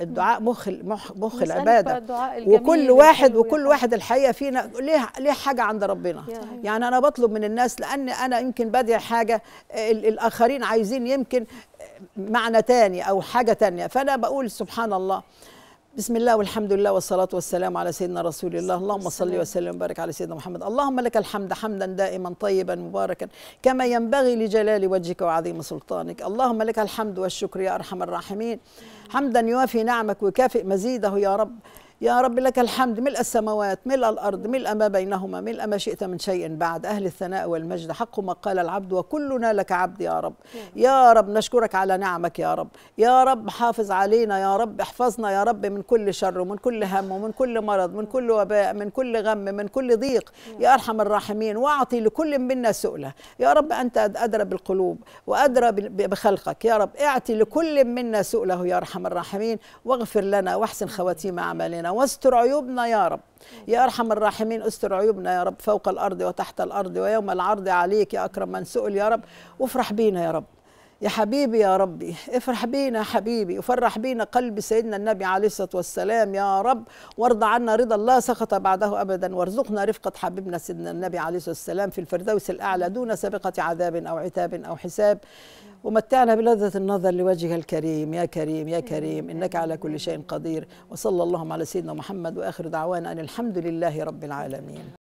الدعاء مخ مخ, مخ العباده وكل واحد وكل واحد الحقيقه فينا ليه ليه حاجه عند ربنا يعني انا بطلب من الناس لان انا يمكن بدي حاجه الاخرين عايزين يمكن معنى تاني او حاجه تانيه فانا بقول سبحان الله بسم الله والحمد لله والصلاة والسلام على سيدنا رسول الله اللهم صل وسلم وبارك على سيدنا محمد اللهم لك الحمد حمدا دائما طيبا مباركا كما ينبغي لجلال وجهك وعظيم سلطانك اللهم لك الحمد والشكر يا أرحم الراحمين حمدا يوافي نعمك ويكافئ مزيده يا رب يا رب لك الحمد ملء السماوات ملء الأرض ملء ما بينهما ملء ما شئت من شيء بعد أهل الثناء والمجد حق ما قال العبد وكلنا لك عبد يا رب يا رب نشكرك على نعمك يا رب يا رب حافظ علينا يا رب احفظنا يا رب من كل شر ومن كل هم ومن كل مرض من كل وباء من كل غم من كل ضيق يا أرحم الراحمين واعطي لكل منا سؤله يا رب أنت أدرى بالقلوب وأدرى بخلقك يا رب اعطي لكل منا سؤله يا أرحم الراحمين واغفر لنا واحسن خواتيم أعمالنا واستر عيوبنا يا رب يا أرحم الراحمين استر عيوبنا يا رب فوق الأرض وتحت الأرض ويوم العرض عليك يا أكرم من سئل يا رب وافرح بينا يا رب يا حبيبي يا ربي افرح بينا حبيبي وفرح بينا قلب سيدنا النبي عليه الصلاة والسلام يا رب وارضى عنا رضا الله سخط بعده أبدا وارزقنا رفقة حبيبنا سيدنا النبي عليه الصلاة والسلام في الفردوس الأعلى دون سابقة عذاب أو عتاب أو حساب ومتعنا بلذة النظر لوجهك الكريم يا كريم يا كريم إنك على كل شيء قدير وصلى اللهم على سيدنا محمد وآخر دعوانا أن الحمد لله رب العالمين